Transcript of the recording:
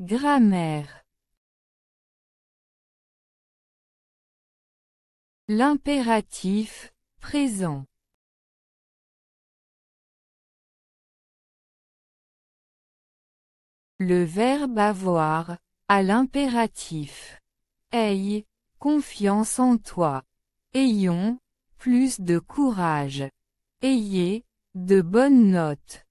Grammaire L'impératif, présent. Le verbe avoir, à l'impératif. Aie, confiance en toi. Ayons, plus de courage. Ayez, de bonnes notes.